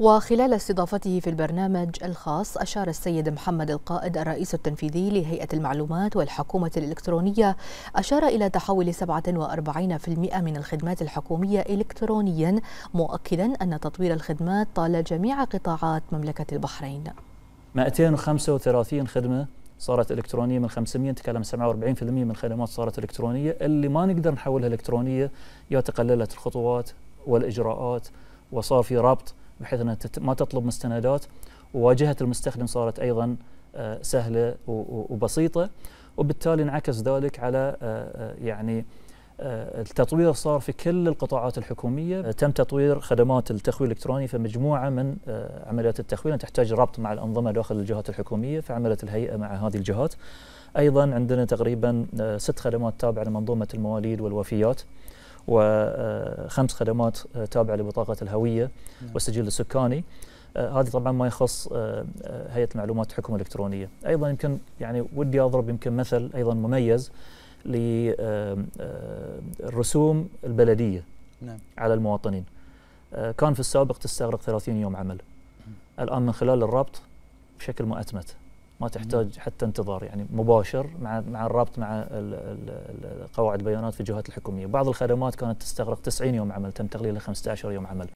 وخلال استضافته في البرنامج الخاص أشار السيد محمد القائد الرئيس التنفيذي لهيئة المعلومات والحكومة الإلكترونية أشار إلى تحول 47% من الخدمات الحكومية إلكترونيا مؤكدا أن تطوير الخدمات طال جميع قطاعات مملكة البحرين 235 خدمة صارت إلكترونية من 500 تكلم 47% من الخدمات صارت إلكترونية اللي ما نقدر نحولها إلكترونية يا تقللت الخطوات والإجراءات وصار في ربط بحيث انها ما تطلب مستندات وواجهه المستخدم صارت ايضا آه، سهله وبسيطه وبالتالي انعكس ذلك على آه، آه، يعني التطوير صار في كل القطاعات الحكوميه تم تطوير خدمات التخويل الالكتروني في مجموعه من عمليات التخويل تحتاج ربط مع الانظمه داخل الجهات الحكوميه فعملت الهيئه مع هذه الجهات ايضا عندنا تقريبا ست خدمات تابعه لمنظومه المواليد والوفيات وخمس خدمات آه، تابعه لبطاقه الهويه نعم. والسجل السكاني آه، هذه طبعا ما يخص آه، هيئه المعلومات الحكومه الالكترونيه ايضا يمكن يعني ودي اضرب يمكن مثل ايضا مميز للرسوم البلديه نعم. على المواطنين كان في السابق تستغرق 30 يوم عمل الان من خلال الربط بشكل مؤتمت ما تحتاج حتى انتظار يعني مباشر مع مع الربط مع قواعد بيانات في الجهات الحكوميه، بعض الخدمات كانت تستغرق 90 يوم عمل تم تقليلها 15 يوم عمل.